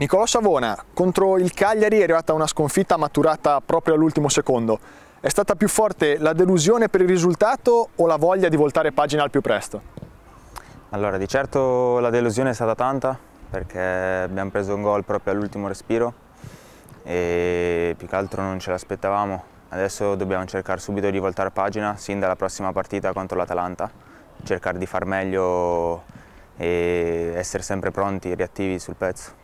Nicolò Savona contro il Cagliari è arrivata una sconfitta maturata proprio all'ultimo secondo. È stata più forte la delusione per il risultato o la voglia di voltare pagina al più presto? Allora, di certo la delusione è stata tanta perché abbiamo preso un gol proprio all'ultimo respiro e più che altro non ce l'aspettavamo. Adesso dobbiamo cercare subito di voltare pagina, sin dalla prossima partita contro l'Atalanta, cercare di far meglio e essere sempre pronti e reattivi sul pezzo.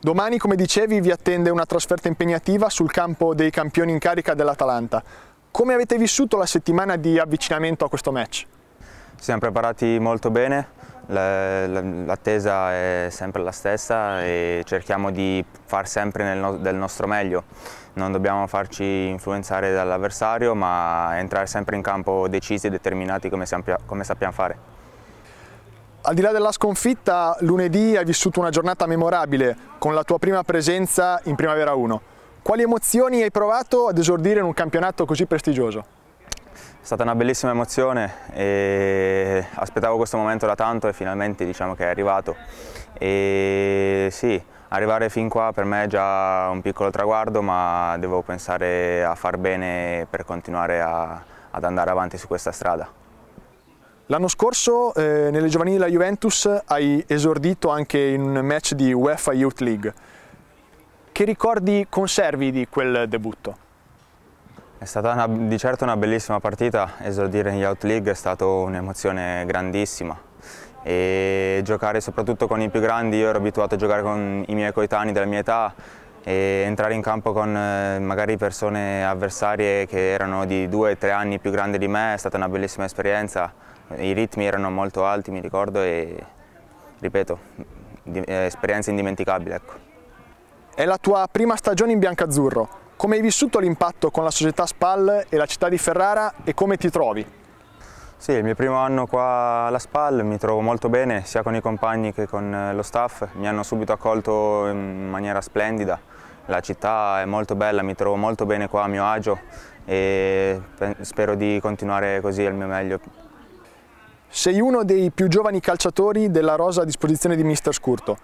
Domani, come dicevi, vi attende una trasferta impegnativa sul campo dei campioni in carica dell'Atalanta. Come avete vissuto la settimana di avvicinamento a questo match? siamo preparati molto bene, l'attesa è sempre la stessa e cerchiamo di far sempre del nostro meglio. Non dobbiamo farci influenzare dall'avversario, ma entrare sempre in campo decisi e determinati come sappiamo fare. Al di là della sconfitta, lunedì hai vissuto una giornata memorabile con la tua prima presenza in Primavera 1. Quali emozioni hai provato ad esordire in un campionato così prestigioso? È stata una bellissima emozione e aspettavo questo momento da tanto e finalmente diciamo che è arrivato. E sì, arrivare fin qua per me è già un piccolo traguardo ma devo pensare a far bene per continuare a, ad andare avanti su questa strada. L'anno scorso eh, nelle giovanili della Juventus hai esordito anche in un match di UEFA Youth League. Che ricordi conservi di quel debutto? È stata una, di certo una bellissima partita, esordire in Youth League è stata un'emozione grandissima e giocare soprattutto con i più grandi, io ero abituato a giocare con i miei coetanei della mia età e entrare in campo con eh, magari persone avversarie che erano di due o tre anni più grandi di me è stata una bellissima esperienza i ritmi erano molto alti, mi ricordo, e ripeto, di, eh, esperienza indimenticabile. Ecco. È la tua prima stagione in biancazzurro. Come hai vissuto l'impatto con la società SPAL e la città di Ferrara e come ti trovi? Sì, il mio primo anno qua alla SPAL mi trovo molto bene, sia con i compagni che con eh, lo staff. Mi hanno subito accolto in maniera splendida. La città è molto bella, mi trovo molto bene qua a mio agio e spero di continuare così al mio meglio sei uno dei più giovani calciatori della rosa a disposizione di Mister Scurto.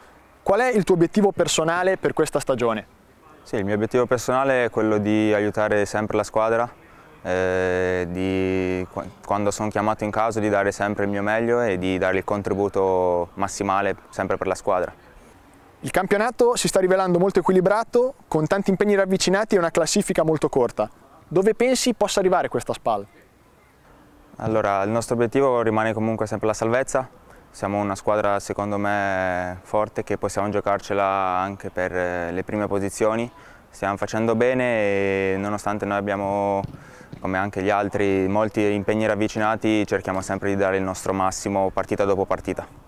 Qual è il tuo obiettivo personale per questa stagione? Sì, il mio obiettivo personale è quello di aiutare sempre la squadra, eh, di, quando sono chiamato in caso di dare sempre il mio meglio e di dare il contributo massimale sempre per la squadra. Il campionato si sta rivelando molto equilibrato, con tanti impegni ravvicinati e una classifica molto corta. Dove pensi possa arrivare questa SPAL? Allora, il nostro obiettivo rimane comunque sempre la salvezza. Siamo una squadra, secondo me, forte che possiamo giocarcela anche per eh, le prime posizioni. Stiamo facendo bene e nonostante noi abbiamo, come anche gli altri, molti impegni ravvicinati, cerchiamo sempre di dare il nostro massimo partita dopo partita.